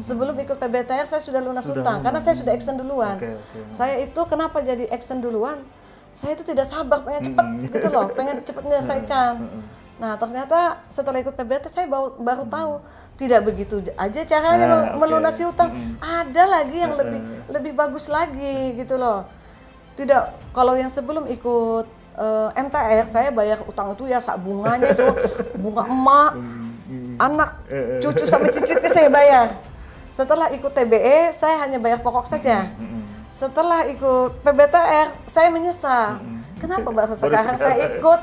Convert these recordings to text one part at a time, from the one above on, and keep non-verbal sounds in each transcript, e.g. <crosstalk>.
Sebelum ikut PBTR saya sudah lunas sudah utang lunas. karena saya sudah action duluan. Okay, okay. Saya itu kenapa jadi action duluan? Saya itu tidak sabar pengen cepat gitu loh, <laughs> pengen cepat menyelesaikan. Nah, ternyata setelah ikut PBTR saya baru, baru tahu tidak begitu aja caranya ah, okay. melunasi utang. Ada lagi yang lebih lebih bagus lagi gitu loh. Tidak kalau yang sebelum ikut uh, eh, MTR saya bayar utang itu ya sak bunganya itu <laughs> bunga emak anak eh, eh. cucu sama cicitnya saya bayar setelah ikut TBE, saya hanya bayar pokok saja. Setelah ikut PBTR, saya menyesal. Kenapa baru sekarang saya ikut?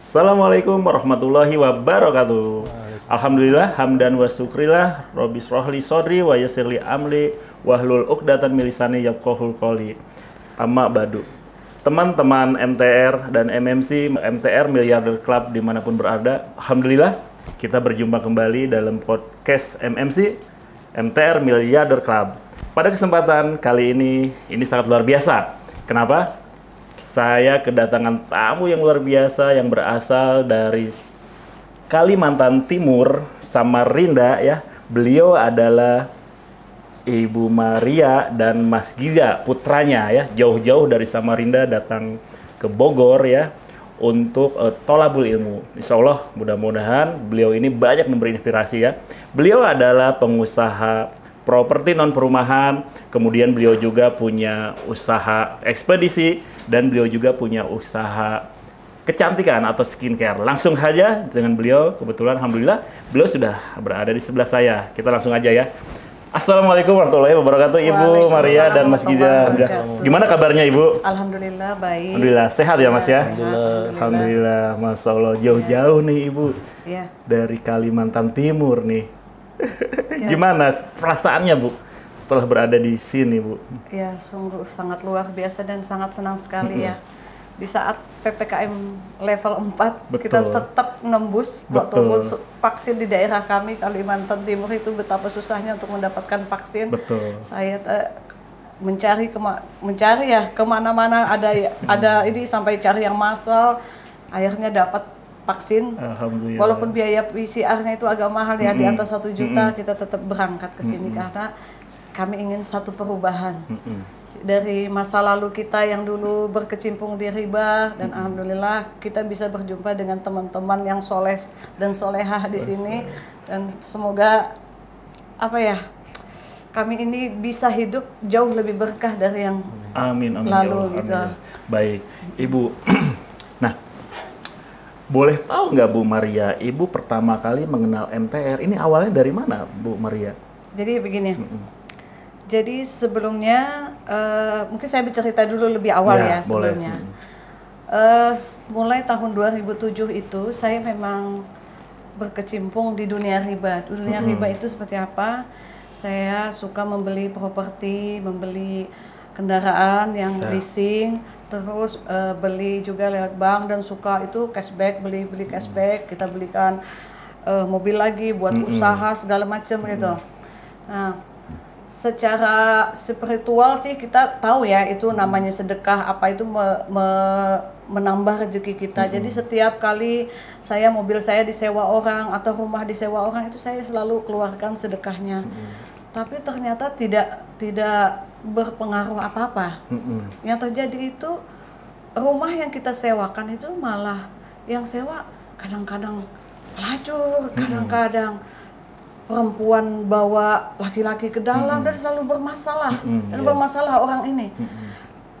Assalamualaikum warahmatullahi wabarakatuh. Alhamdulillah hamdan wa syukrillah rabbi srohli sodri wa yasirli amli wahlul uqdatan milisani yafqahul koli Amma badu. Teman-teman MTR dan MMC, MTR Miliarder Club dimanapun berada, Alhamdulillah kita berjumpa kembali dalam podcast MMC, MTR Miliarder Club. Pada kesempatan kali ini, ini sangat luar biasa. Kenapa? Saya kedatangan tamu yang luar biasa yang berasal dari Kalimantan Timur, Samarinda ya. Beliau adalah Ibu Maria dan Mas Giga putranya ya jauh-jauh dari Samarinda datang ke Bogor ya untuk uh, tolabul ilmu. Insya Allah mudah-mudahan beliau ini banyak memberi inspirasi ya. Beliau adalah pengusaha properti non perumahan, kemudian beliau juga punya usaha ekspedisi dan beliau juga punya usaha kecantikan atau skincare. Langsung saja dengan beliau kebetulan alhamdulillah beliau sudah berada di sebelah saya. Kita langsung aja ya. Assalamualaikum warahmatullahi wabarakatuh Ibu Maria dan Mas Gida. Gimana kabarnya Ibu? Alhamdulillah baik. Alhamdulillah sehat ya Mas ya. Sehat, Alhamdulillah. Alhamdulillah. Masya Allah jauh-jauh nih Ibu ya. dari Kalimantan Timur nih. <laughs> Ya. Gimana perasaannya Bu setelah berada di sini Bu? Ya sungguh sangat luar biasa dan sangat senang sekali ya di saat PPKM level 4 Betul. kita tetap nembus waktu vaksin di daerah kami Kalimantan Timur itu betapa susahnya untuk mendapatkan vaksin. Betul. Saya eh, mencari kema mencari ya kemana-mana ada ya, hmm. ada ini sampai cari yang masal akhirnya dapat vaksin. Walaupun biaya PCR-nya itu agak mahal ya mm -hmm. di atas satu juta mm -hmm. kita tetap berangkat ke sini mm -hmm. karena kami ingin satu perubahan. Mm -hmm dari masa lalu kita yang dulu berkecimpung di riba dan hmm. alhamdulillah kita bisa berjumpa dengan teman-teman yang soleh dan solehah di sini dan semoga apa ya kami ini bisa hidup jauh lebih berkah dari yang amin, amin, ya lalu Allah, gitu. Amin. Baik, Ibu. <clears throat> nah, boleh tahu nggak Bu Maria, Ibu pertama kali mengenal MTR ini awalnya dari mana, Bu Maria? Jadi begini. Mm -mm jadi sebelumnya uh, mungkin saya bercerita dulu lebih awal ya, ya sebelumnya. Uh, mulai tahun 2007 itu saya memang berkecimpung di dunia riba. Dunia hmm. riba itu seperti apa? Saya suka membeli properti, membeli kendaraan yang yeah. leasing, terus uh, beli juga lewat bank dan suka itu cashback, beli beli cashback, kita belikan uh, mobil lagi buat -hmm. hmm. usaha segala macam gitu. -hmm. gitu. Nah, secara spiritual sih kita tahu ya itu namanya sedekah apa itu me, me, menambah rezeki kita. -hmm. Jadi setiap kali saya mobil saya disewa orang atau rumah disewa orang itu saya selalu keluarkan sedekahnya. -hmm. Tapi ternyata tidak tidak berpengaruh apa-apa. -hmm. Yang terjadi itu rumah yang kita sewakan itu malah yang sewa kadang-kadang pelacur, kadang-kadang -hmm perempuan bawa laki-laki ke dalam mm-hmm. dan selalu bermasalah mm-hmm, dan yeah. bermasalah orang ini. Mm-hmm.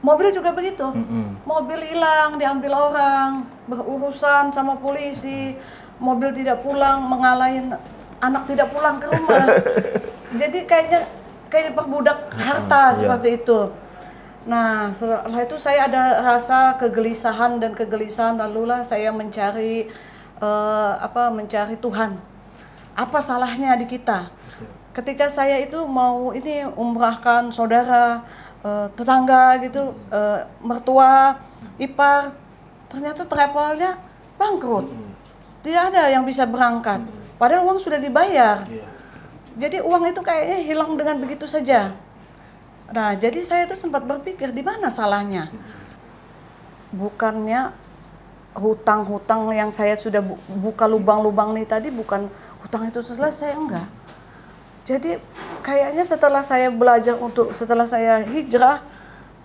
Mobil juga begitu. Mm-hmm. Mobil hilang diambil orang, berurusan sama polisi, mobil tidak pulang mengalahin anak tidak pulang ke rumah. <laughs> Jadi kayaknya kayak perbudak harta mm-hmm, seperti yeah. itu. Nah, setelah itu saya ada rasa kegelisahan dan kegelisahan lalu lah saya mencari uh, apa mencari Tuhan apa salahnya di kita? Ketika saya itu mau ini umrahkan saudara, uh, tetangga gitu, uh, mertua, ipar, ternyata travelnya bangkrut. Hmm. Tidak ada yang bisa berangkat. Hmm. Padahal uang sudah dibayar. Iya. Jadi uang itu kayaknya hilang dengan begitu saja. Nah, jadi saya itu sempat berpikir di mana salahnya. Hmm. Bukannya hutang-hutang yang saya sudah buka lubang-lubang nih tadi bukan Utang itu selesai enggak jadi kayaknya setelah saya belajar untuk setelah saya hijrah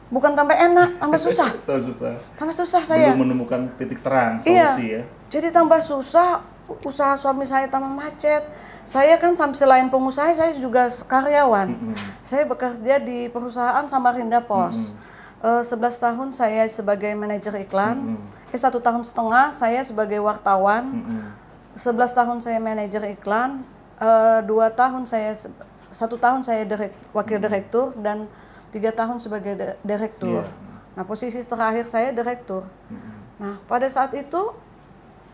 bukan tambah enak tambah susah <laughs> tambah susah tambah susah saya belum menemukan titik terang solusi iya. ya jadi tambah susah usaha suami saya tambah macet saya kan selain pengusaha saya juga karyawan mm -hmm. saya bekerja di perusahaan Samarinda Pos mm -hmm. 11 tahun saya sebagai manajer iklan, mm -hmm. eh satu tahun setengah saya sebagai wartawan, mm -hmm 11 tahun saya manajer iklan, eh, dua uh, tahun saya satu tahun saya direk, wakil hmm. direktur dan tiga tahun sebagai de, direktur. Yeah. Nah posisi terakhir saya direktur. hmm Nah pada saat itu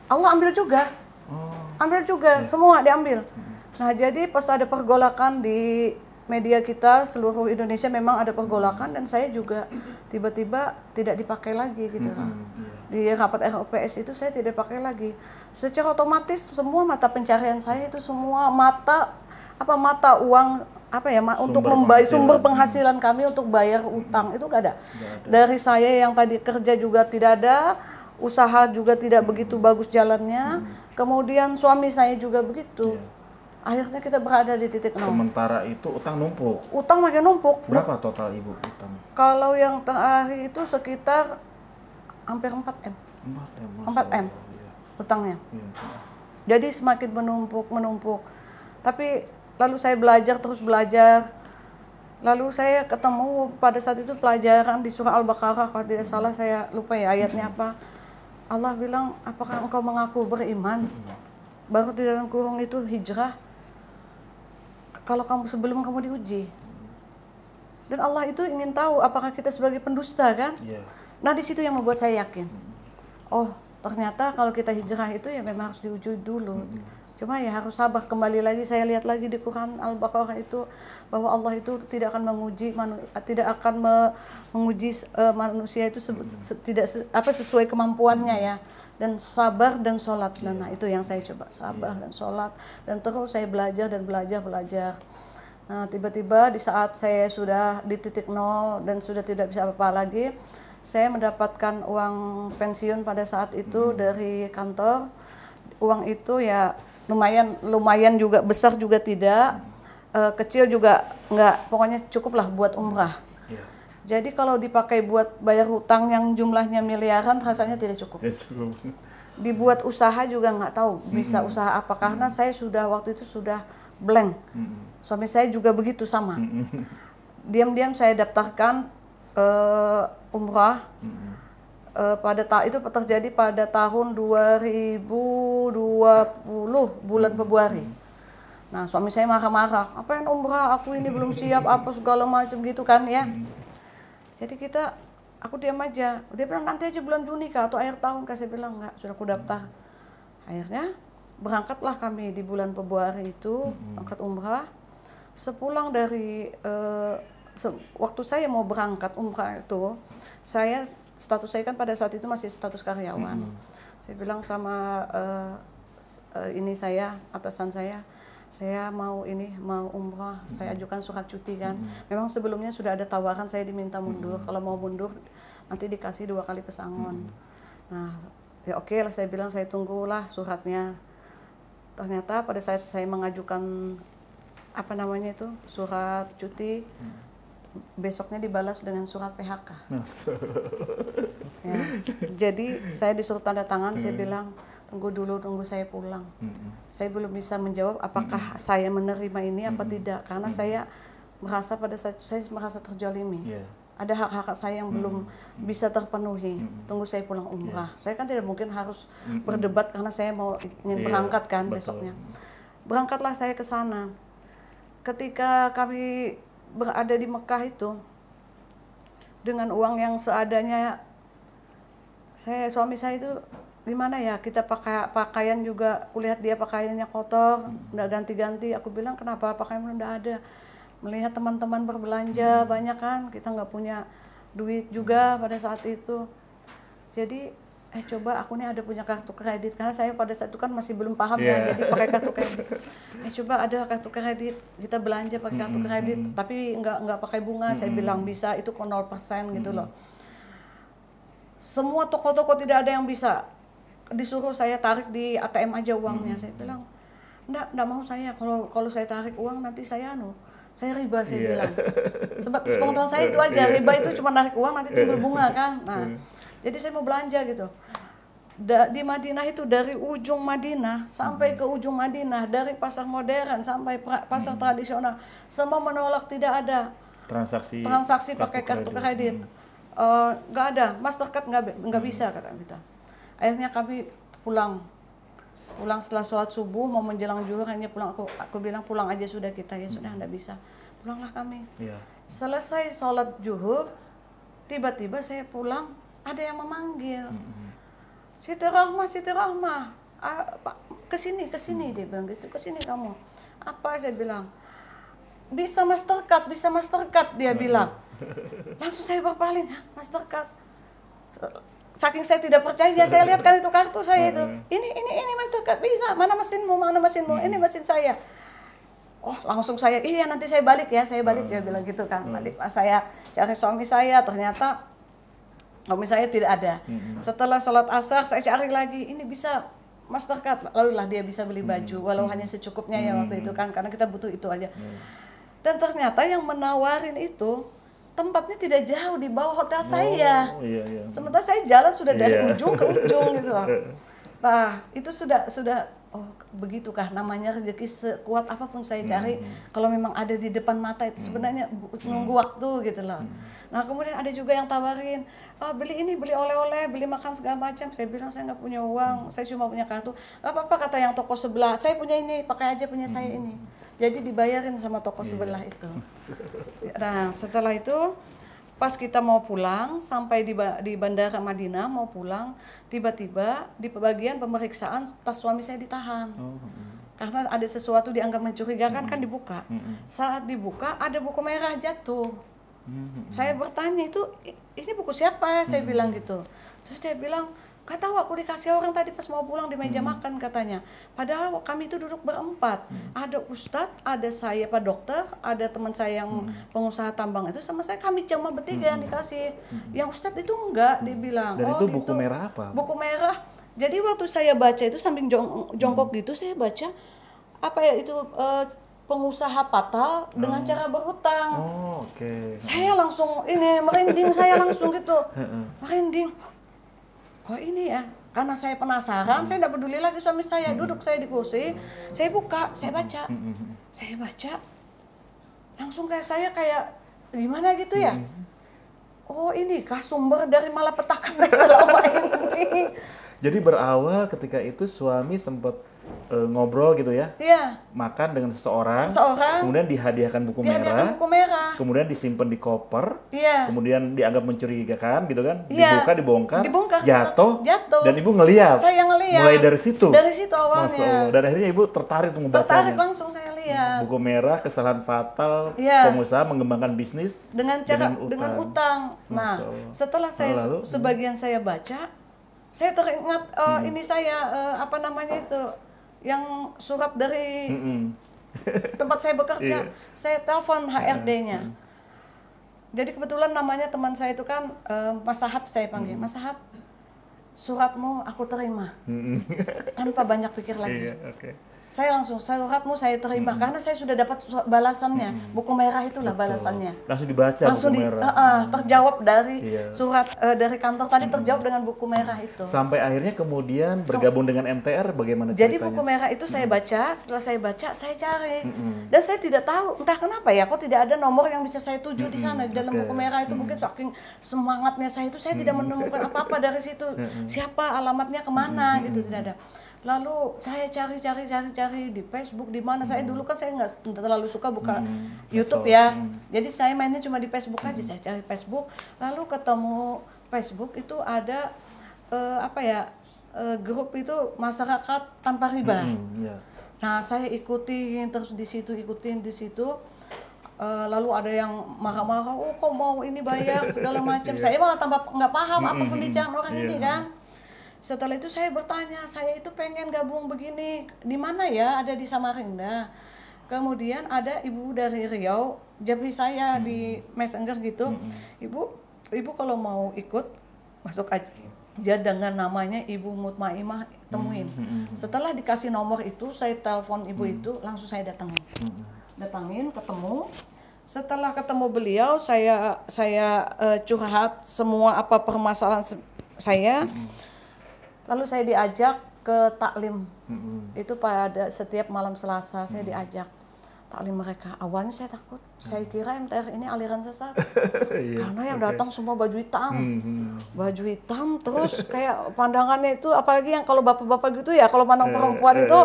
Allah ambil juga, oh. ambil juga yeah. semua diambil. hmm Nah jadi pas ada pergolakan di media kita seluruh Indonesia memang ada pergolakan dan saya juga tiba-tiba tidak dipakai lagi gitu -hmm. Di rapat ROPS itu saya tidak pakai lagi. Secara otomatis semua mata pencarian saya itu semua mata apa mata uang apa ya sumber untuk membayar sumber penghasilan kami untuk bayar utang itu gak ada. ada. Dari saya yang tadi kerja juga tidak ada, usaha juga tidak begitu bagus jalannya. Kemudian suami saya juga begitu. Yeah akhirnya kita berada di titik nol. Sementara itu utang numpuk. Utang makin numpuk. Berapa total ibu utang? Kalau yang terakhir itu sekitar hampir 4 m. 4 m. 4 m ya. utangnya. Ya. Jadi semakin menumpuk menumpuk. Tapi lalu saya belajar terus belajar. Lalu saya ketemu pada saat itu pelajaran di surah Al-Baqarah kalau tidak hmm. salah saya lupa ya ayatnya apa. Allah bilang, apakah engkau mengaku beriman? Hmm. Baru di dalam kurung itu hijrah kalau kamu sebelum kamu diuji. Dan Allah itu ingin tahu apakah kita sebagai pendusta kan? Yeah. Nah di situ yang membuat saya yakin. Oh ternyata kalau kita hijrah itu ya memang harus diuji dulu. Mm -hmm. Cuma ya harus sabar kembali lagi saya lihat lagi di Quran Al-Baqarah itu bahwa Allah itu tidak akan menguji tidak akan menguji uh, manusia itu se, se, tidak se, apa sesuai kemampuannya ya dan sabar dan sholat yeah. nah itu yang saya coba sabar yeah. dan sholat dan terus saya belajar dan belajar belajar nah tiba-tiba di saat saya sudah di titik nol dan sudah tidak bisa apa-apa lagi saya mendapatkan uang pensiun pada saat itu mm. dari kantor uang itu ya lumayan lumayan juga besar juga tidak e, kecil juga nggak pokoknya cukuplah buat umrah jadi kalau dipakai buat bayar hutang yang jumlahnya miliaran rasanya tidak cukup. Tidak <laughs> Dibuat usaha juga nggak tahu bisa hmm. usaha apa karena hmm. saya sudah waktu itu sudah blank. Hmm. Suami saya juga begitu sama. diam Diam-diam saya daftarkan uh, umrah. Hmm. pada ta itu terjadi pada tahun 2020 bulan Februari. Nah, suami saya marah-marah, apa yang umrah, aku ini belum siap, apa segala macam gitu kan ya. Jadi kita aku diam aja. Dia bilang nanti aja bulan Juni kah atau akhir tahun kah? Saya bilang enggak, sudah aku daftar. Akhirnya berangkatlah kami di bulan Februari itu mm-hmm. angkat umrah. Sepulang dari uh, se waktu saya mau berangkat umrah itu, saya status saya kan pada saat itu masih status karyawan. Hmm. Saya bilang sama uh, uh, ini saya atasan saya, saya mau ini mau umroh hmm. saya mm-hmm. ajukan surat cuti kan hmm. memang sebelumnya sudah ada tawaran saya diminta mundur hmm. kalau mau mundur nanti dikasih dua kali pesangon hmm. nah ya oke okay lah saya bilang saya tunggulah suratnya ternyata pada saat saya mengajukan apa namanya itu surat cuti hmm besoknya dibalas dengan surat PHK. ya. Jadi saya disuruh tanda tangan, hmm. saya mm-hmm. bilang tunggu dulu tunggu saya pulang hmm. saya belum bisa menjawab apakah hmm. saya menerima ini apa hmm. tidak karena hmm. saya merasa pada saat saya merasa terjolimi yeah. ada hak-hak saya yang hmm. belum bisa terpenuhi hmm. tunggu saya pulang umrah iya. yeah. saya kan tidak mungkin harus hmm. berdebat karena saya mau ingin yeah. berangkat kan Betul. besoknya berangkatlah saya ke sana ketika kami berada di Mekah itu dengan uang yang seadanya saya suami saya itu gimana ya kita pakai pakaian juga kulihat dia pakaiannya kotor nggak ganti-ganti aku bilang kenapa pakaian udah ada melihat teman-teman berbelanja hmm. banyak kan kita nggak punya duit juga hmm. pada saat itu jadi eh coba aku nih ada punya kartu kredit karena saya pada saat itu kan masih belum paham yeah. ya iya. jadi pakai kartu kredit <laughs> eh coba ada kartu kredit kita belanja pakai kartu hmm, kredit -hmm. tapi nggak nggak pakai bunga -hmm. saya bilang bisa itu 0% gitu -hmm. loh semua toko-toko tidak ada yang bisa disuruh saya tarik di ATM aja uangnya hmm. saya bilang enggak enggak mau saya kalau kalau saya tarik uang nanti saya anu saya riba saya yeah. bilang sebab <laughs> sepengetahuan saya itu aja yeah. riba itu cuma narik uang nanti timbul bunga <laughs> kan nah yeah. Hmm. jadi saya mau belanja gitu da, di Madinah itu dari ujung Madinah sampai hmm. ke ujung Madinah dari pasar modern sampai pra, pasar hmm. tradisional semua menolak tidak ada transaksi transaksi pakai kartu kredit hmm. Eh, nggak hmm. uh, ada Mastercard nggak nggak hmm. bisa kata kita akhirnya kami pulang pulang setelah sholat subuh mau menjelang juhur hanya pulang aku aku bilang pulang aja sudah kita ya sudah hmm. bisa pulanglah kami ya. selesai sholat juhur tiba-tiba saya pulang ada yang memanggil hmm. Siti Rahmah Siti Rahmah kesini kesini hmm. dia bilang gitu sini kamu apa saya bilang bisa mastercard bisa mastercard dia nah. bilang <laughs> langsung saya berpaling mastercard saking saya tidak percaya dia, saya lihat kan itu kartu saya itu ini ini ini mas dekat bisa mana mesinmu mana mesinmu ini mesin saya oh langsung saya iya nanti saya balik ya saya balik ya bilang gitu kan mm. balik mas saya cari suami saya ternyata suami saya tidak ada setelah sholat asar saya cari lagi ini bisa Mastercard lalu lah dia bisa beli baju walau hanya secukupnya ya waktu itu kan karena kita butuh itu aja mm. dan ternyata yang menawarin itu tempatnya tidak jauh di bawah hotel oh, saya. iya, iya. Sementara saya jalan sudah dari iya. ujung ke ujung gitu. <laughs> Iya. Nah, itu sudah sudah oh begitukah namanya rezeki sekuat apapun saya cari hmm. kalau memang ada di depan mata itu hmm. sebenarnya hmm. nunggu waktu gitu loh. Hmm. Nah, kemudian ada juga yang tawarin, "Oh, beli ini, beli oleh-oleh, beli makan segala macam." Saya bilang saya nggak punya uang, hmm. saya cuma punya kartu. "Enggak apa-apa," kata yang toko sebelah. "Saya punya ini, pakai aja punya hmm. saya ini." Jadi dibayarin sama toko yeah. sebelah itu. Nah, setelah itu pas kita mau pulang sampai di, ba di bandara Madinah mau pulang, tiba-tiba di bagian pemeriksaan tas suami saya ditahan. Oh. Karena ada sesuatu dianggap mencurigakan mm -hmm. kan dibuka. Mm -hmm. Saat dibuka ada buku merah jatuh. Mm -hmm. Saya bertanya itu ini buku siapa? Saya bilang gitu. Terus dia bilang Gak tahu aku dikasih orang tadi pas mau pulang di meja hmm. makan katanya. Padahal kami itu duduk berempat. Hmm. Ada ustadz, ada saya pak dokter, ada teman saya yang hmm. pengusaha tambang itu sama saya kami cuma bertiga hmm. yang dikasih. Hmm. Yang ustadz itu enggak dibilang. Dan oh, itu buku gitu. merah apa? Buku merah. Jadi waktu saya baca itu samping jong jongkok hmm. gitu saya baca apa ya itu uh, pengusaha fatal dengan hmm. cara berhutang. Oh, oke. Okay. Saya langsung ini merinding saya langsung gitu. <laughs> merinding kok ini ya karena saya penasaran hmm. saya tidak peduli lagi suami saya hmm. duduk saya di kursi saya buka saya baca hmm. saya baca langsung kayak saya kayak gimana gitu ya hmm. oh ini kah sumber dari malapetaka saya selama <laughs> ini jadi berawal ketika itu suami sempat uh, ngobrol gitu ya. Iya. Makan dengan seseorang. Seseorang. Kemudian dihadiahkan buku dihadiahkan merah. buku merah. Kemudian disimpan di koper. Iya. Kemudian dianggap mencurigakan gitu kan. Iya. Dibuka, dibongkar. Dibongkar. Jatuh. Jatuh. Dan ibu ngeliat. Saya ngeliat. Mulai dari situ. Dari situ awalnya. Dan akhirnya ibu tertarik untuk membacanya. Tertarik langsung saya lihat. Buku merah, kesalahan fatal. Iya. Pengusaha mengembangkan bisnis. Dengan cara, dengan utang. Dengan utang. Nah, setelah saya, Lalu, sebagian saya baca, saya teringat uh, hmm. ini saya uh, apa namanya itu yang surat dari mm -hmm. tempat saya bekerja. yeah. Saya telepon HRD-nya. Mm -hmm. Jadi kebetulan namanya teman saya itu kan uh, Mas Sahab saya panggil. Mm Mas Sahab, suratmu aku terima. Mm Tanpa banyak pikir lagi. Yeah, okay saya langsung suratmu saya terima hmm. karena saya sudah dapat balasannya hmm. buku merah itulah Betul. balasannya langsung dibaca langsung di, Uh, uh, terjawab dari yeah. surat uh, dari kantor tadi hmm. terjawab dengan buku merah itu sampai akhirnya kemudian oh. bergabung oh. dengan MTR bagaimana ceritanya? jadi buku merah itu saya hmm. baca setelah saya baca saya cari hmm. dan saya tidak tahu entah kenapa ya kok tidak ada nomor yang bisa saya tuju hmm. di sana di dalam okay. buku merah itu hmm. mungkin saking semangatnya saya itu saya hmm. tidak menemukan apa apa dari situ hmm. siapa alamatnya kemana hmm. gitu tidak ada lalu saya cari cari cari cari di Facebook di mana hmm. saya dulu kan saya nggak terlalu suka buka hmm. YouTube ya hmm. jadi saya mainnya cuma di Facebook hmm. aja saya cari Facebook lalu ketemu Facebook itu ada uh, apa ya uh, grup itu masyarakat tanpa riba hmm. yeah. nah saya ikutin terus di situ ikutin di situ uh, lalu ada yang marah-marah, oh kok mau ini bayar segala macam. <laughs> Iya. Saya malah tambah nggak paham apa hmm, pembicaraan orang yeah. ini kan setelah itu saya bertanya saya itu pengen gabung begini di mana ya ada di Samarinda kemudian ada ibu dari Riau jadi saya hmm. di Messenger gitu hmm. ibu ibu kalau mau ikut masuk aja dia dengan namanya Ibu Mutmaimah temuin. Hmm. hmm, hmm. Setelah dikasih nomor itu, saya telepon ibu hmm. itu, langsung saya datangin. Hmm. Datangin, ketemu. Setelah ketemu beliau, saya saya uh, curhat semua apa permasalahan saya. Hmm lalu saya diajak ke taklim hmm. itu pada setiap malam Selasa saya hmm. diajak taklim mereka awalnya saya takut hmm. saya kira MTR ini aliran sesat <laughs> yeah, karena yang okay. datang semua baju hitam hmm. baju hitam terus kayak pandangannya itu apalagi yang kalau bapak-bapak gitu ya kalau pandang eh, perempuan eh, itu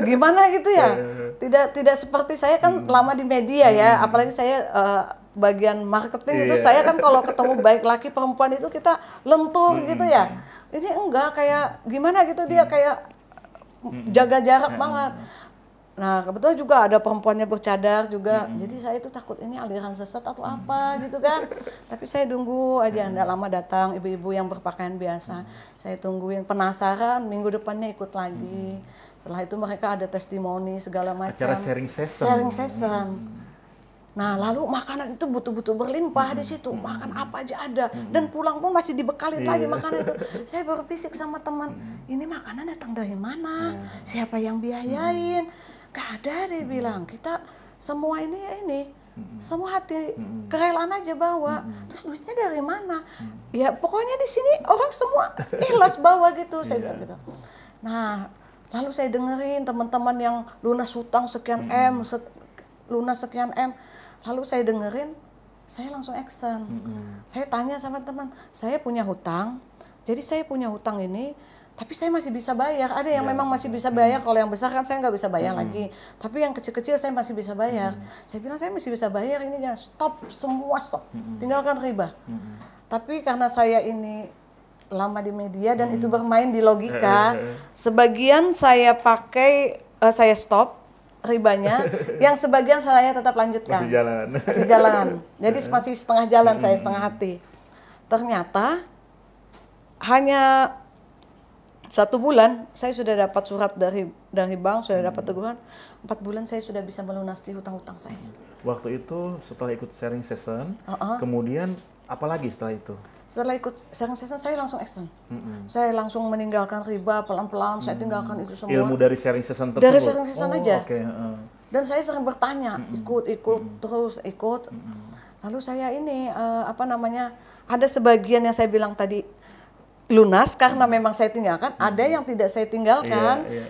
eh. <laughs> gimana gitu ya tidak tidak seperti saya kan hmm. lama di media ya apalagi saya uh, bagian marketing yeah. itu iya. saya kan kalau ketemu baik laki perempuan itu kita lentur hmm. gitu ya ini enggak kayak gimana gitu dia hmm. kayak hmm. jaga jarak hmm. banget Nah, kebetulan juga ada perempuannya bercadar juga. Hmm. Jadi saya itu takut ini aliran sesat atau apa gitu kan. <laughs> Tapi saya tunggu aja nggak lama datang ibu-ibu yang berpakaian biasa. Saya tungguin penasaran minggu depannya ikut lagi. Setelah itu mereka ada testimoni segala macam. Acara sharing session. Sharing session. Hmm Nah, lalu makanan itu butuh-butuh berlimpah hmm. di situ. Hmm, Makan hmm. apa aja ada hmm. dan hmm. pulang pun masih dibekali yeah. lagi makanan itu. <laughs> Saya berbisik sama teman, ini makanan datang dari mana? Yeah. Siapa yang biayain? Hmm. Gak ada dia bilang. Kita semua ini ya ini semua hati kerelaan aja bawa terus duitnya dari mana ya pokoknya di sini orang semua ikhlas bawa gitu saya yeah. bilang iya. gitu nah lalu saya dengerin teman-teman yang lunas hutang sekian m lunas sekian m lalu saya dengerin saya langsung action mm -hmm. saya tanya sama teman saya punya hutang jadi saya punya hutang ini tapi saya masih bisa bayar. Ada yang yeah. memang masih bisa bayar. Kalau yang besar kan saya nggak bisa bayar mm. lagi. Tapi yang kecil-kecil saya masih bisa bayar. Mm. Saya bilang saya masih bisa bayar ini jangan stop semua stop. Hmm. Tinggalkan riba. Hmm. Tapi karena saya ini lama di media dan mm. itu bermain di logika, eh, eh, eh, sebagian saya pakai uh, saya stop ribanya yang sebagian saya tetap lanjutkan. Masih jalan. Masih jalan. Jadi <laughs> masih setengah jalan saya setengah hati. Ternyata hanya satu bulan saya sudah dapat surat dari dari bank sudah dapat teguhan. empat bulan saya sudah bisa melunasi hutang-hutang saya waktu itu setelah ikut sharing session uh -uh. kemudian apalagi setelah itu setelah ikut sharing session saya langsung action mm-hmm. saya langsung meninggalkan riba pelan-pelan mm-hmm. saya tinggalkan itu semua ilmu dari sharing session tersebut dari sharing session oh, aja okay. uh. dan saya sering bertanya mm-hmm. ikut ikut mm-hmm. terus ikut mm-hmm. lalu saya ini uh, apa namanya ada sebagian yang saya bilang tadi lunas karena mm-hmm. memang saya tinggalkan mm-hmm. ada yang tidak saya tinggalkan yeah, yeah.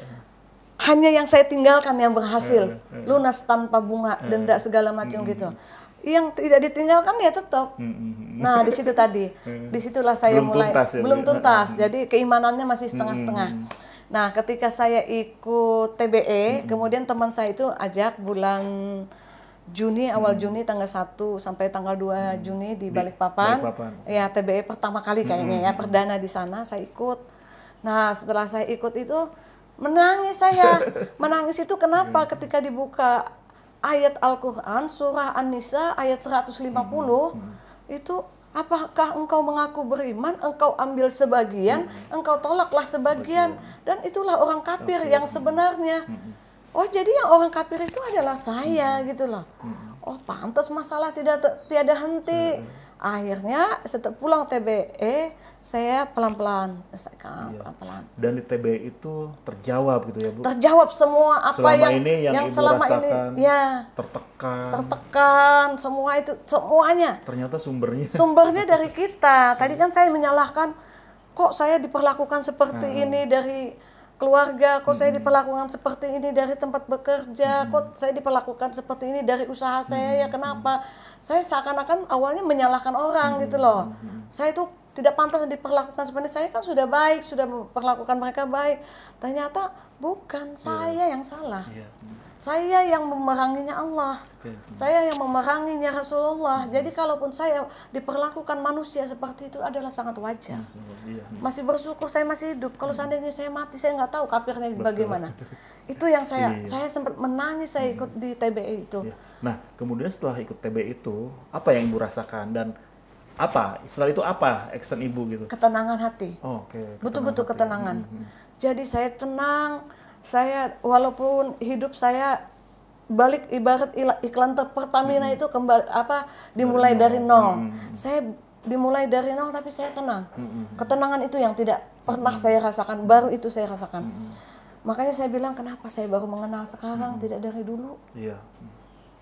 hanya yang saya tinggalkan yang berhasil iya, iya, iya. lunas tanpa bunga denda segala macam gitu yang tidak ditinggalkan ya tetap. Hmm. Nah di situ tadi, <laughs> eh. disitulah saya belum mulai tuntas ya, belum tuntas, -hmm. jadi keimanannya masih setengah-setengah. Hmm. Nah ketika saya ikut TBE, hmm. kemudian teman saya itu ajak bulan Juni awal hmm. Juni tanggal 1 sampai tanggal 2 hmm. Juni di Balikpapan. Balikpapan. Ya TBE pertama kali kayaknya hmm. ya perdana di sana saya ikut. Nah, setelah saya ikut itu menangis saya. <laughs> menangis itu kenapa iya. ketika dibuka ayat Al-Quran surah An-Nisa ayat 150 hmm, hmm. itu apakah engkau mengaku beriman engkau ambil sebagian hmm. hmm. engkau tolaklah sebagian dan itulah orang kafir okay. yang sebenarnya hmm, hmm. oh jadi yang orang kafir itu adalah saya hmm. gitu loh hmm. oh pantas masalah tidak tiada henti hmm akhirnya setelah pulang TBE saya pelan-pelan selesaikan pelan-pelan dan di TBE itu terjawab gitu ya bu terjawab semua apa selama yang ini yang, yang selama ini ya tertekan tertekan semua itu semuanya ternyata sumbernya sumbernya <laughs> dari kita tadi kan saya menyalahkan kok saya diperlakukan seperti nah. ini dari keluarga kok hmm. saya diperlakukan seperti ini dari tempat bekerja hmm. kok saya diperlakukan seperti ini dari usaha saya hmm. ya kenapa saya seakan-akan awalnya menyalahkan orang hmm. gitu loh hmm. saya itu tidak pantas diperlakukan seperti ini saya kan sudah baik sudah memperlakukan mereka baik ternyata bukan iya. saya yeah. yang salah yeah. Iya, saya yang memeranginya Allah. Hmm. Saya yang memeranginya Rasulullah. Hmm. Jadi kalaupun saya diperlakukan manusia seperti itu adalah sangat wajar. Hmm, iya, iya. Masih bersyukur saya masih hidup. Kalau seandainya saya mati saya nggak tahu kafirnya bagaimana. <laughs> Itu yang saya iya. saya sempat menangis saya ikut di TBE itu. Nah, kemudian setelah ikut TBE itu, apa yang Ibu rasakan dan apa setelah itu apa action Ibu gitu? Ketenangan hati. Oh, Oke. Okay. Betul-betul ketenangan. Jadi saya tenang saya walaupun hidup saya balik ibarat iklan Pertamina hmm. itu kembali apa dimulai dari nol. Hmm. Saya dimulai dari nol tapi saya tenang. Hmm. hmm, hmm. Ketenangan itu yang tidak hmm, pernah hmm. saya rasakan, baru itu saya rasakan. Hmm. Makanya saya bilang kenapa saya baru mengenal sekarang hmm. tidak dari dulu. Iya.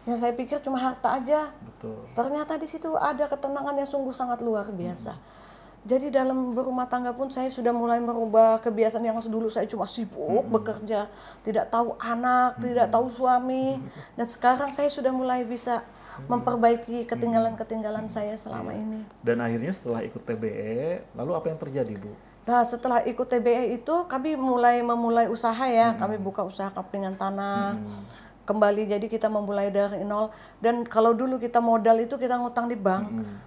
Yang saya pikir cuma harta aja. Betul. Ternyata di situ ada ketenangan yang sungguh sangat luar biasa. Hmm jadi dalam berumah tangga pun saya sudah mulai merubah kebiasaan yang dulu saya cuma sibuk hmm. bekerja, tidak tahu anak, hmm. tidak tahu suami. Dan sekarang saya sudah mulai bisa memperbaiki ketinggalan-ketinggalan saya selama iya. ini. Dan akhirnya setelah ikut TBE, lalu apa yang terjadi, Bu? Nah, setelah ikut TBE itu kami mulai memulai usaha ya, hmm. kami buka usaha kepingan tanah. Hmm. Kembali jadi kita memulai dari nol dan kalau dulu kita modal itu kita ngutang di bank. Hmm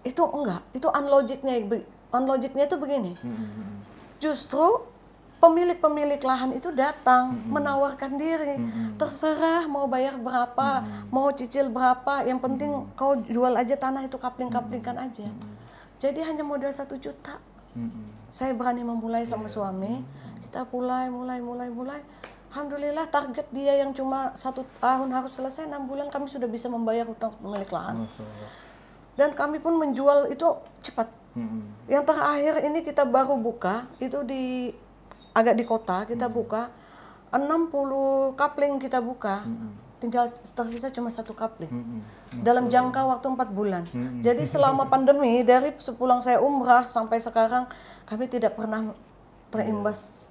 itu enggak itu unlogicnya unlogicnya itu begini hmm, hmm, hmm. justru pemilik-pemilik lahan itu datang menawarkan diri terserah mau bayar berapa mau cicil berapa yang penting kau jual aja tanah itu kapling-kaplingkan aja jadi hanya modal satu juta saya berani memulai sama iya. suami kita mulai mulai mulai mulai Alhamdulillah target dia yang cuma satu tahun harus selesai enam bulan kami sudah bisa membayar hutang pemilik lahan. Masalah dan kami pun menjual itu cepat. Hmm. Yang terakhir ini kita baru buka itu di agak di kota kita hmm. buka 60 kapling kita buka. Hmm. Tinggal tersisa cuma satu mm Hmm. Dalam jangka waktu empat bulan. Hmm. Jadi selama <laughs> pandemi dari sepulang saya umrah sampai sekarang kami tidak pernah terimbas iya.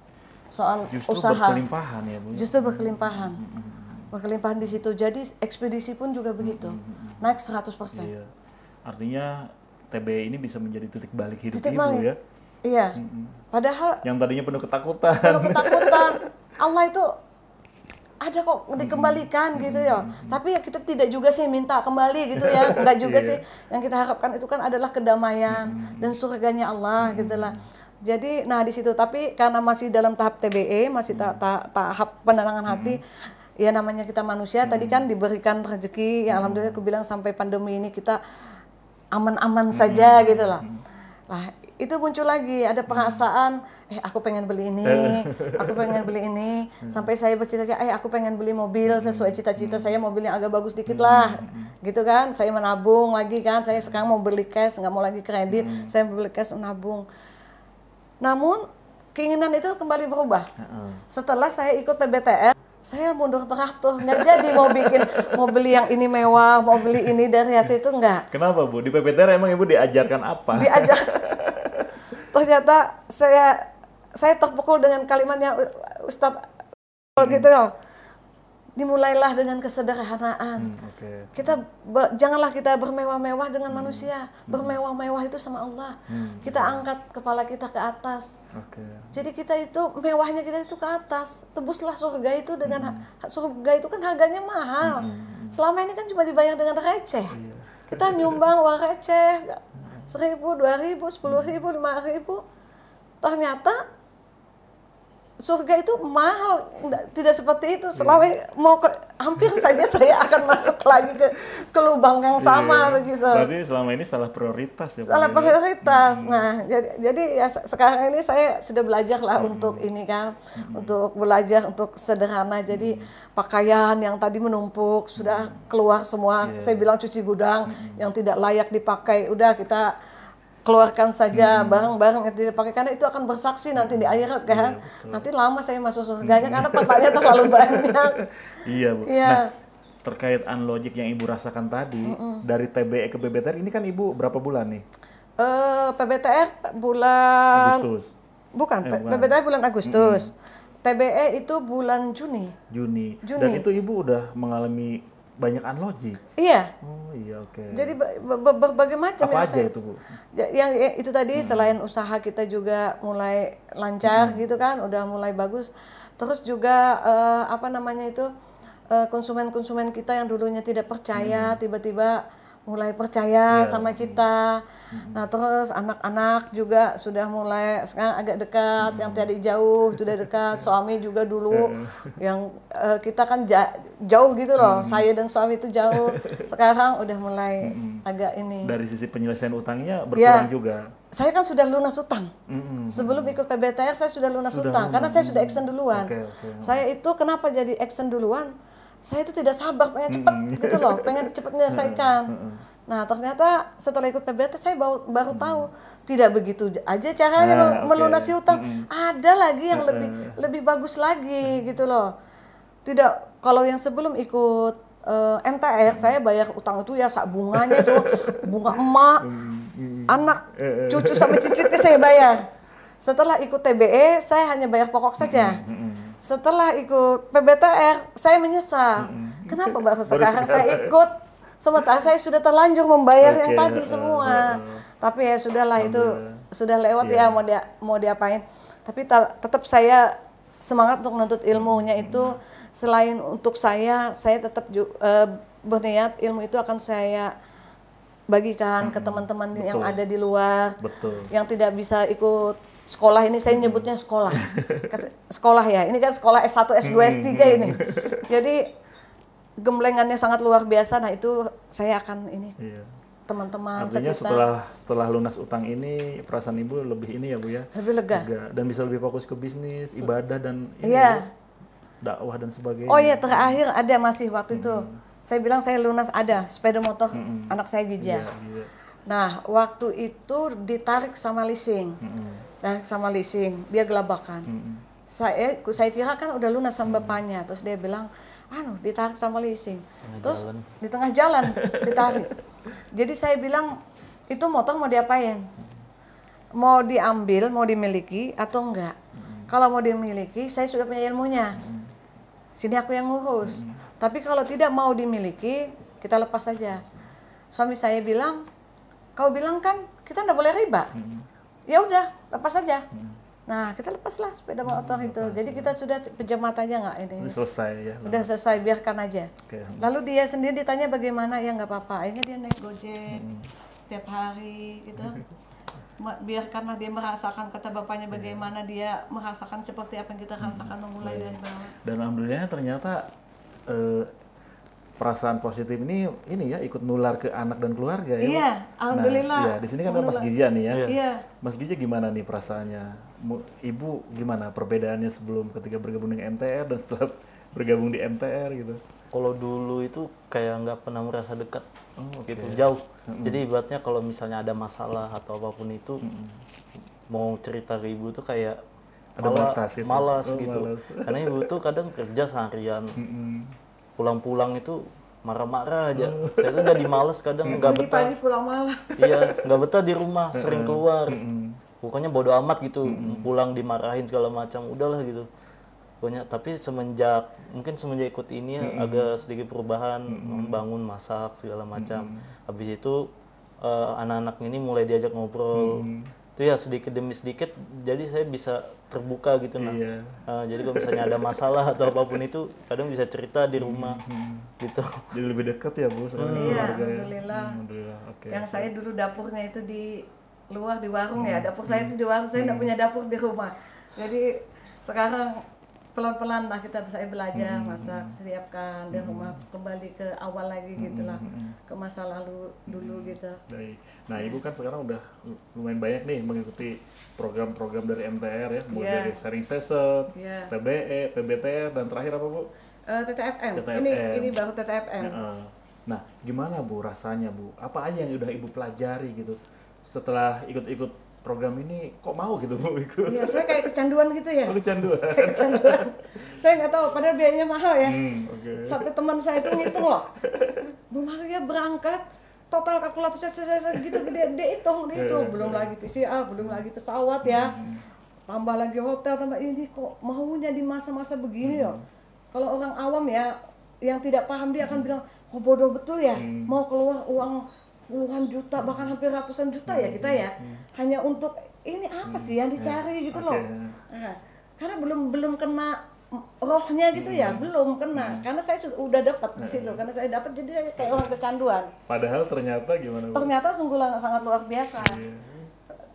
soal Justru usaha. Justru berkelimpahan ya, Bu. Ya? Justru berkelimpahan. Berkelimpahan di situ. Jadi ekspedisi pun juga begitu. Naik 100%. Yeah. Artinya TB ini bisa menjadi titik balik hidup titik ibu balik. ya. Iya. Padahal yang tadinya penuh ketakutan. Penuh ketakutan. <laughs> Allah itu ada kok dikembalikan mm-hmm. gitu ya. Mm-hmm. Tapi ya kita tidak juga sih minta kembali gitu ya. Enggak <laughs> juga yeah. sih yang kita harapkan itu kan adalah kedamaian mm-hmm. dan surganya Allah mm-hmm. gitu lah. Jadi nah di situ tapi karena masih dalam tahap TBE, masih ta- ta- tahap penenangan hati mm-hmm ya namanya kita manusia hmm. tadi kan diberikan rezeki ya alhamdulillah aku bilang sampai pandemi ini kita aman-aman hmm. saja hmm. gitu loh. Hmm. Lah itu muncul lagi ada hmm. perasaan eh aku pengen beli ini <laughs> aku pengen beli ini sampai saya bercita-cita eh aku pengen beli mobil sesuai cita-cita saya mobil yang agak bagus dikit lah gitu kan saya menabung lagi kan saya sekarang mau beli cash nggak mau lagi kredit hmm. saya beli cash menabung namun keinginan itu kembali berubah setelah saya ikut PBTN saya mundur teratur nggak jadi mau bikin mau beli yang ini mewah mau beli ini dari hasil itu nggak kenapa bu di PPTR emang ibu diajarkan apa diajar <laughs> ternyata saya saya terpukul dengan kalimatnya Ustadz hmm. gitu loh dimulailah dengan kesederhanaan. Hmm, okay. Kita janganlah kita bermewah-mewah dengan hmm. manusia. Bermewah-mewah itu sama Allah. Hmm. Kita angkat kepala kita ke atas. Okay. Jadi kita itu mewahnya kita itu ke atas. Tebuslah surga itu dengan hmm. surga itu kan harganya mahal. Hmm, hmm, hmm. Selama ini kan cuma dibayar dengan receh. Yeah. Kita nyumbang uang receh hmm. seribu, dua ribu, sepuluh ribu, lima ribu. Ternyata surga itu mahal tidak seperti itu iya. Selama hmm. mau ke, hampir <laughs> saja saya akan masuk lagi ke ke lubang yang iya. sama yeah. begitu. Berarti selama ini salah prioritas ya. Salah ya? prioritas. Hmm. Nah, jadi jadi ya sekarang ini saya sudah belajar lah hmm. untuk ini kan, hmm. untuk belajar untuk sederhana. Jadi hmm. pakaian yang tadi menumpuk sudah hmm. keluar semua. Yeah. Saya bilang cuci gudang hmm. yang tidak layak dipakai udah kita keluarkan saja hmm. barang-barang yang tidak pakai karena itu akan bersaksi nanti di akhirat kan. Ya, nanti lama saya masuk surganya kan? karena petanya terlalu <laughs> banyak. Iya, Bu. Iya. Nah, terkait unlogic yang Ibu rasakan tadi mm -mm. dari TBE ke BBTR ini kan Ibu berapa bulan nih? Eh uh, PBTR bulan Agustus. Bukan, eh, bukan. PBTR bulan Agustus. Mm -mm. TBE itu bulan Juni. Juni. Juni. Dan itu Ibu udah mengalami banyak analogi. Iya. Oh iya oke. Okay. Jadi berbagai macam. Apa yang aja itu bu? Yang ya, itu tadi hmm. selain usaha kita juga mulai lancar hmm. gitu kan, udah mulai bagus. Terus juga uh, apa namanya itu eh, konsumen-konsumen uh, kita yang dulunya tidak percaya hmm. tiba-tiba hmm. Tiba -tiba mulai percaya yeah. sama kita. mm Nah, terus anak-anak juga sudah mulai sekarang agak dekat, mm yang hmm. tadi jauh sudah dekat, <laughs> suami juga dulu yang uh, kita kan ja- jauh gitu loh. mm Saya dan suami itu jauh. <laughs> Sekarang udah mulai mm agak ini. Dari sisi penyelesaian utangnya iya. berkurang yeah. juga. Saya kan sudah lunas utang. Mm-hmm. Sebelum ikut PBTR saya sudah lunas sudah utang lunas. karena saya sudah action duluan. Okay, okay. Saya itu kenapa jadi action duluan? saya itu tidak sabar pengen cepat mm -hmm. gitu loh pengen cepat menyelesaikan mm -hmm. nah ternyata setelah ikut PBT saya baru, baru tahu tidak begitu aja caranya ah, melunasi okay. utang -hmm. ada lagi yang lebih lebih bagus lagi gitu loh tidak kalau yang sebelum ikut uh, eh, MTR saya bayar utang itu ya sak bunganya itu bunga emak anak eh, eh. cucu sama cicitnya saya bayar setelah ikut TBE saya hanya bayar pokok saja setelah ikut PBTR saya menyesal. Hmm. Kenapa <laughs> baru sekarang saya ikut? Sementara saya sudah terlanjur membayar okay. yang tadi semua. uh. Tapi ya sudahlah itu sudah lewat yeah. ya iya. mau dia mau diapain. Tapi tetap saya semangat untuk menuntut ilmunya itu selain untuk saya, saya tetap uh, berniat ilmu itu akan saya bagikan hmm. ke teman-teman yang ada di luar Betul. yang tidak bisa ikut sekolah ini saya nyebutnya sekolah. Sekolah ya, ini kan sekolah S1, S2, S3 ini. Jadi gemblengannya sangat luar biasa. Nah, itu saya akan ini. Iya. Teman-teman Artinya setelah setelah lunas utang ini perasaan Ibu lebih ini ya, Bu ya. Lebih lega. lega. Dan bisa lebih fokus ke bisnis, ibadah dan ini. Iya. dakwah dan sebagainya. Oh iya, terakhir ada masih waktu hmm. itu. Saya bilang saya lunas ada sepeda motor hmm. anak saya Gija. Iya, iya. Nah, waktu itu ditarik sama leasing. Hmm nah sama leasing dia gelabakan hmm. saya saya kira kan udah lunas sama bapaknya terus dia bilang anu ditarik sama leasing tengah terus jalan. di tengah jalan ditarik jadi saya bilang itu motor mau diapain mau diambil mau dimiliki atau enggak hmm. kalau mau dimiliki saya sudah punya ilmunya hmm. sini aku yang ngurus hmm. tapi kalau tidak mau dimiliki kita lepas saja suami saya bilang kau bilang kan kita enggak boleh riba hmm ya udah lepas aja hmm. nah kita lepaslah sepeda motor hmm, itu jadi kita sudah pejam matanya nggak ini udah selesai ya udah selesai biarkan aja lalu dia sendiri ditanya bagaimana ya nggak apa-apa akhirnya dia naik gojek hmm. setiap hari gitu <laughs> biarkanlah dia merasakan kata bapaknya iya. bagaimana dia merasakan seperti apa yang kita rasakan hmm. mulai dari iya, bawah dan iya. alhamdulillah ternyata eh, perasaan positif ini ini ya ikut nular ke anak dan keluarga ya. Iya, nah, alhamdulillah. Nah, ya, di sini kan Mas Gija nih ya. Iya. Mas Gija gimana nih perasaannya? Ibu gimana perbedaannya sebelum ketika bergabung dengan MTR dan setelah <laughs> bergabung di MTR gitu? Kalau dulu itu kayak nggak pernah merasa dekat oh, okay. gitu, jauh. Mm-hmm. Jadi ibaratnya kalau misalnya ada masalah atau apapun itu mm-hmm. mau cerita ke ibu tuh kayak ada malah, malas oh, gitu. Malas. Karena ibu tuh kadang kerja seharian. Mm-hmm pulang-pulang itu marah-marah aja. Hmm. Saya tuh jadi males kadang hmm. nggak betah. pulang malah. Iya, nggak betah di rumah, hmm. sering keluar. Hmm. Pokoknya bodo amat gitu, pulang dimarahin segala macam, udahlah gitu. Pokoknya tapi semenjak mungkin semenjak ikut ini ya, agak sedikit perubahan, membangun masak segala macam. Habis itu uh, anak-anak ini mulai diajak ngobrol. Itu ya sedikit demi sedikit, jadi saya bisa terbuka gitu nah iya. uh, jadi kalau misalnya ada masalah atau apapun itu kadang bisa cerita di rumah hmm. hmm. gitu jadi lebih dekat ya bu sama hmm. iya, ya? alhamdulillah, hmm, Okay. yang saya dulu dapurnya itu di luar di warung ya. hmm. ya dapur saya itu di warung saya tidak hmm. punya dapur di rumah jadi sekarang pelan-pelan lah kita bisa belajar hmm. masak siapkan hmm. rumah kembali ke awal lagi hmm, gitulah hmm, hmm. ke masa lalu dulu hmm. gitu. Baik. Nah ibu kan sekarang udah lumayan banyak nih mengikuti program-program dari MTR ya, mulai yeah. dari sharing session, yeah. TBE, PBTR dan terakhir apa bu? Uh, eh, TTFM. TTFM. Ini ini baru TTFM. Ya, uh. Nah gimana bu rasanya bu? Apa aja yang udah ibu pelajari gitu setelah ikut-ikut program ini kok mau gitu mau <laughs> ikut? Iya, saya kayak kecanduan gitu ya. Oh, kecanduan. <laughs> kayak kecanduan. saya nggak tahu, padahal biayanya mahal ya. Hmm, okay. Sampai teman saya itu ngitung loh. Bu Maria berangkat, total kalkulatornya gitu gede gede itu, itu belum iya. lagi PCR belum lagi pesawat ya hmm. tambah lagi hotel tambah ini kok maunya di masa-masa begini loh hmm. kalau orang awam ya yang tidak paham dia akan hmm. bilang kok oh, bodoh betul ya mau keluar uang puluhan juta bahkan hampir ratusan juta ya kita ya hmm, hmm. hanya untuk ini apa sih yang hmm, ya. dicari gitu loh ya, ya. Nah, karena belum belum kena rohnya gitu ya belum kena karena saya sudah udah dapat di nah, situ karena saya dapat jadi saya kayak orang kecanduan padahal ternyata gimana ternyata sungguh sangat luar biasa iya.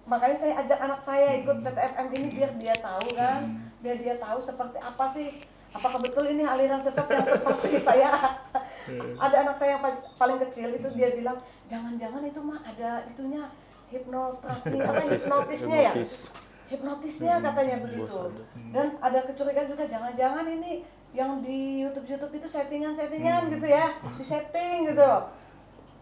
makanya saya ajak anak saya ikut TTFM ini biar dia tahu kan biar dia tahu seperti apa sih apakah betul ini aliran sesat yang seperti <laughs> saya hmm. ada anak saya yang paling kecil itu dia hmm. bilang jangan-jangan itu mah ada itunya hipnoterapi apa hipnotisnya ya hipnotisnya hmm. katanya begitu hmm. dan ada kecurigaan juga jangan-jangan ini yang di YouTube YouTube itu settingan settingan hmm. gitu ya di setting gitu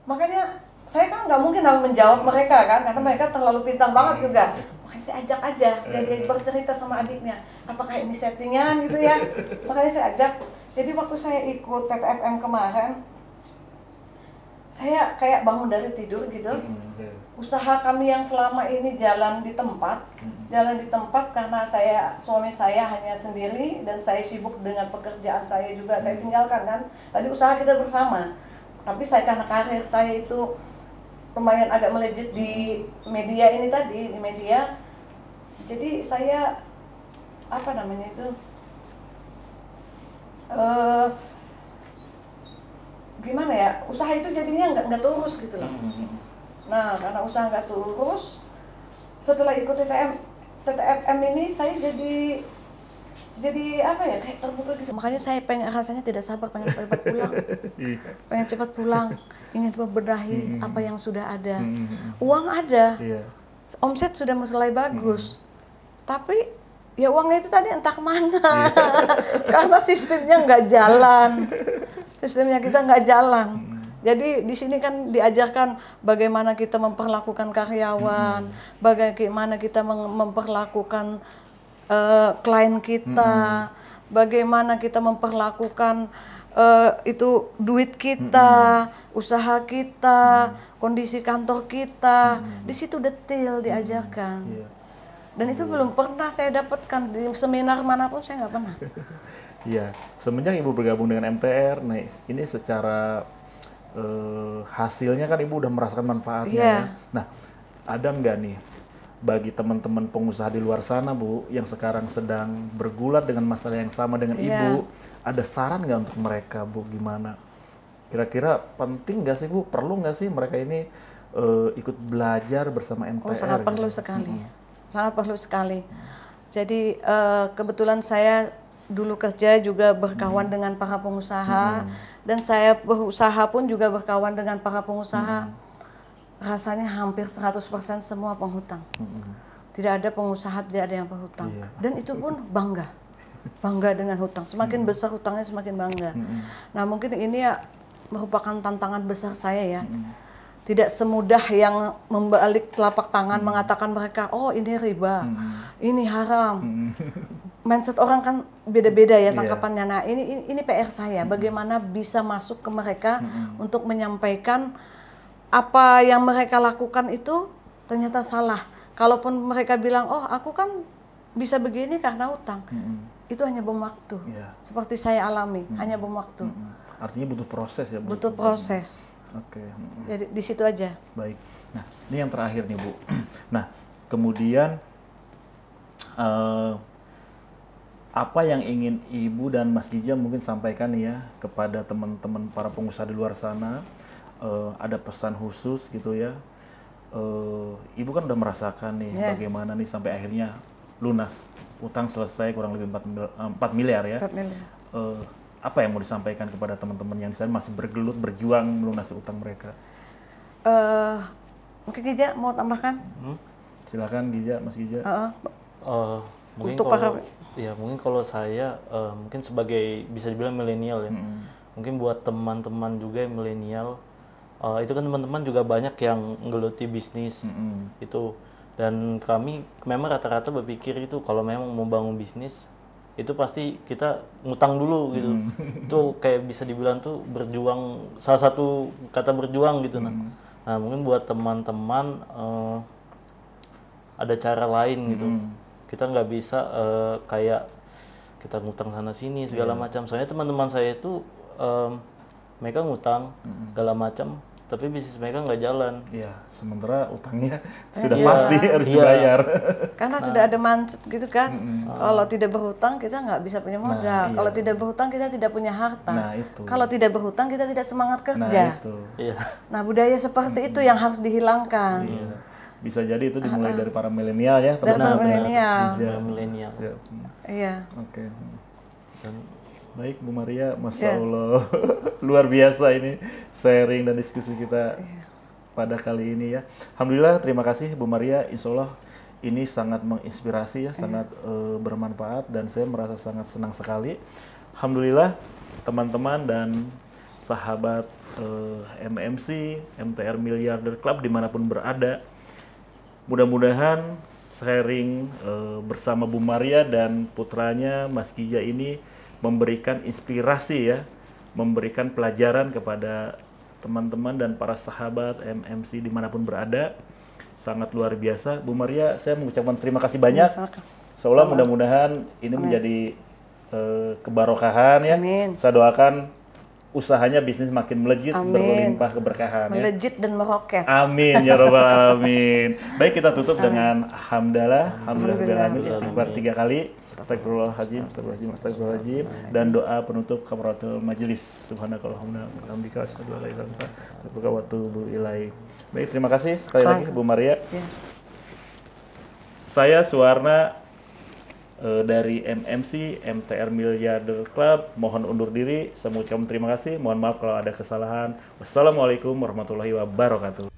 makanya saya kan nggak mungkin harus menjawab mereka kan karena hmm. mereka terlalu pintar banget hmm. juga makanya saya ajak aja jadi dia bercerita eh. sama adiknya apakah ini settingan gitu ya <laughs> makanya saya ajak jadi waktu saya ikut TTFM kemarin saya kayak bangun dari tidur gitu iya. usaha kami yang selama ini jalan di tempat jalan di tempat karena saya suami saya hanya sendiri dan saya sibuk dengan pekerjaan saya juga saya mm. tinggalkan kan tadi usaha kita bersama tapi saya karena karir saya itu lumayan agak melejit di media ini tadi di media jadi saya apa namanya itu uh, gimana ya usaha itu jadinya nggak nggak terus gitu loh hmm, hmm, hmm. nah karena usaha nggak terus setelah ikut TTM TTFM ini saya jadi jadi apa ya kayak terbuka gitu makanya saya pengen rasanya tidak sabar pengen cepat pulang <laughs> iya. pengen cepat pulang ingin membedahi hmm. apa yang sudah ada uang ada iya omset sudah mulai bagus. Hmm. Tapi ya uangnya itu tadi entah mana. Iya. <laughs> Karena sistemnya nggak jalan. <laughs> Sistemnya kita nggak jalan. Hmm. Jadi di sini kan diajarkan bagaimana kita memperlakukan karyawan, hmm. bagaimana kita memperlakukan uh, klien kita, hmm. bagaimana kita memperlakukan uh, itu duit kita, hmm. usaha kita, hmm. kondisi kantor kita, hmm. di situ detail diajarkan. Yeah. Dan itu yeah. belum pernah saya dapatkan di seminar manapun saya nggak pernah. <laughs> Iya, semenjak ibu bergabung dengan MTR, nah ini secara uh, hasilnya kan ibu udah merasakan manfaatnya. Yeah. Kan? Ya. Nah, ada nggak nih bagi teman-teman pengusaha di luar sana bu yang sekarang sedang bergulat dengan masalah yang sama dengan yeah. ibu? ada saran nggak untuk mereka bu gimana kira-kira penting nggak sih bu perlu nggak sih mereka ini uh, ikut belajar bersama MTR oh sangat gitu? perlu sekali -hmm. sangat perlu sekali jadi uh, kebetulan saya dulu kerja juga berkawan hmm. dengan para pengusaha hmm. dan saya berusaha pun juga berkawan dengan para pengusaha hmm. rasanya hampir 100% semua penghutang hmm. tidak ada pengusaha tidak ada yang penghutang yeah. dan itu pun bangga bangga dengan hutang. Semakin hmm. besar hutangnya semakin bangga. Hmm. Nah mungkin ini ya merupakan tantangan besar saya ya. Hmm. Tidak semudah yang membalik telapak tangan hmm. mengatakan mereka, oh ini riba, hmm. ini haram. Hmm. <laughs> Mindset orang kan beda-beda ya iya. tangkapannya. Yeah. Nah ini, ini ini PR saya, hmm. bagaimana bisa masuk ke mereka hmm. untuk menyampaikan apa yang mereka lakukan itu ternyata salah. Kalaupun mereka bilang, oh aku kan bisa begini karena utang. Hmm itu hanya bom waktu. Ya. Seperti saya alami, hmm. hanya bom waktu. Hmm. hmm. Artinya butuh proses ya. Bu? Butuh hmm. proses. Oke. Hmm, hmm. Jadi di situ aja. Baik. Nah, ini yang terakhir nih Bu. <clears throat> nah, kemudian uh, apa yang ingin Ibu dan Mas Gija mungkin sampaikan ya kepada teman-teman para pengusaha di luar sana uh, ada pesan khusus gitu ya. Uh, Ibu kan udah merasakan nih yeah. bagaimana nih sampai akhirnya lunas utang selesai kurang lebih 4, 4 eh, miliar ya 4 miliar. Uh, apa yang mau disampaikan kepada teman-teman yang di sana masih bergelut berjuang melunasi utang mereka uh, eh, mungkin Gija mau tambahkan hmm? silakan Gija Mas Gija uh, uh. Uh, mungkin untuk kalau, ya mungkin kalau saya uh, mungkin sebagai bisa dibilang milenial ya hmm. mungkin buat teman-teman juga milenial uh, itu kan teman-teman juga banyak yang ngeluti bisnis hmm. itu dan kami memang rata-rata berpikir itu kalau memang mau bangun bisnis itu pasti kita ngutang dulu gitu hmm. <laughs> itu kayak bisa dibilang tuh berjuang salah satu kata berjuang gitu hmm. nah mungkin buat teman-teman uh, ada cara lain gitu hmm. kita nggak bisa uh, kayak kita ngutang sana sini segala hmm. macam soalnya teman-teman saya itu um, mereka ngutang hmm. segala macam tapi bisnis mereka nggak jalan. Iya, sementara utangnya eh, <laughs> sudah iya. pasti iya. harus dibayar. Karena nah. sudah ada mancet gitu kan. Mm -hmm. Kalau tidak berhutang kita nggak bisa punya nah, modal. Nah, iya. Kalau tidak berhutang kita tidak punya harta. Nah, itu. Kalau tidak berhutang kita tidak semangat nah, kerja. Nah, itu. Iya. nah budaya seperti itu yang harus dihilangkan. Iya. Bisa jadi itu dimulai Atau. dari para milenial ya, teman-teman. Dari para milenial. Iya. iya. Oke. Baik Bu Maria, Masya yeah. Allah <laughs> luar biasa ini sharing dan diskusi kita yeah. pada kali ini ya. Alhamdulillah terima kasih Bu Maria, Insya Allah ini sangat menginspirasi ya, yeah. sangat uh, bermanfaat dan saya merasa sangat senang sekali. Alhamdulillah teman-teman dan sahabat uh, eh, MMC, MTR Miliarder Club dimanapun berada, mudah-mudahan sharing uh, bersama Bu Maria dan putranya Mas Kija ini memberikan inspirasi ya, memberikan pelajaran kepada teman-teman dan para sahabat MMC dimanapun berada. Sangat luar biasa. Bu Maria, saya mengucapkan terima kasih banyak. Iya, Seolah mudah-mudahan ini Amin. menjadi uh, kebarokahan ya. Amin. Saya doakan usahanya bisnis makin melejit, Amin. berlimpah keberkahan. Ya. Melejit ya. dan meroket. Amin ya robbal <laughs> alamin. Baik kita tutup Amin. dengan hamdalah, hamdalah istighfar tiga kali, astagfirullahaladzim, astagfirullahaladzim, astagfirullahaladzim, dan doa penutup kamaratul majelis. Subhanakallahumma bu ilai. Baik terima kasih sekali lagi Bu Maria. Ya. Saya Suwarna e, dari MMC MTR Miliarder Club mohon undur diri. Saya terima kasih. Mohon maaf kalau ada kesalahan. Wassalamualaikum warahmatullahi wabarakatuh.